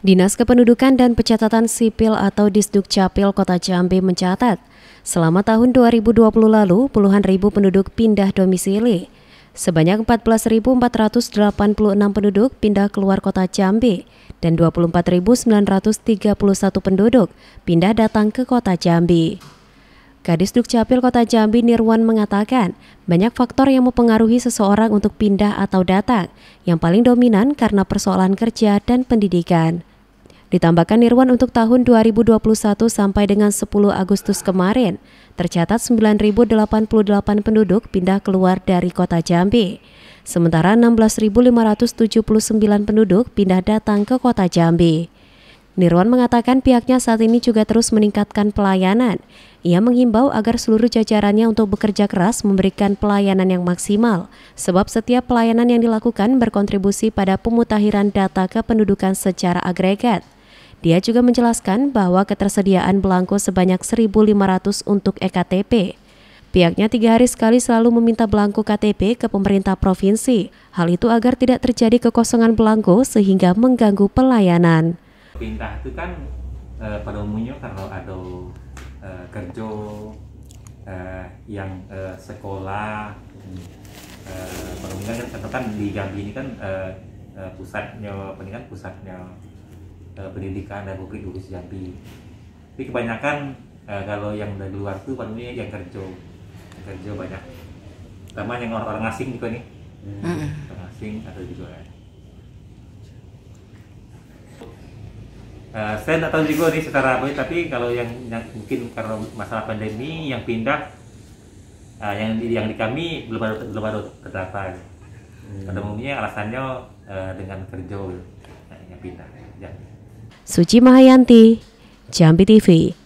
Dinas Kependudukan dan Pencatatan Sipil atau Disduk Capil Kota Jambi mencatat, selama tahun 2020 lalu puluhan ribu penduduk pindah domisili. Sebanyak 14.486 penduduk pindah keluar kota Jambi dan 24.931 penduduk pindah datang ke kota Jambi. Kadis Dukcapil Kota Jambi Nirwan mengatakan, banyak faktor yang mempengaruhi seseorang untuk pindah atau datang, yang paling dominan karena persoalan kerja dan pendidikan. Ditambahkan Nirwan untuk tahun 2021 sampai dengan 10 Agustus kemarin, tercatat 9.088 penduduk pindah keluar dari kota Jambi. Sementara 16.579 penduduk pindah datang ke kota Jambi. Nirwan mengatakan pihaknya saat ini juga terus meningkatkan pelayanan. Ia menghimbau agar seluruh jajarannya untuk bekerja keras memberikan pelayanan yang maksimal, sebab setiap pelayanan yang dilakukan berkontribusi pada pemutahiran data kependudukan secara agregat. Dia juga menjelaskan bahwa ketersediaan belangko sebanyak 1.500 untuk EKTP. Pihaknya tiga hari sekali selalu meminta belangko KTP ke pemerintah provinsi. Hal itu agar tidak terjadi kekosongan belangko sehingga mengganggu pelayanan. Pintah itu kan e, pada umumnya kalau ada e, kerja e, yang e, sekolah, e, pada umumnya kan di Jambi ini kan e, pusatnya pendidikan pusatnya uh, pendidikan mungkin Bugis Jambi tapi kebanyakan uh, kalau yang dari luar tuh pandemi yang kerja yang kerja banyak terutama yang orang-orang asing juga nih hmm. orang asing atau juga Uh, saya tidak tahu juga nih secara apa tapi kalau yang, yang mungkin karena masalah pandemi yang pindah uh, yang di yang di kami belum ada belum ada terdaftar hmm. pada umumnya alasannya uh, dengan kerja yang pindah ya. Suci Mahayanti, Jambi TV.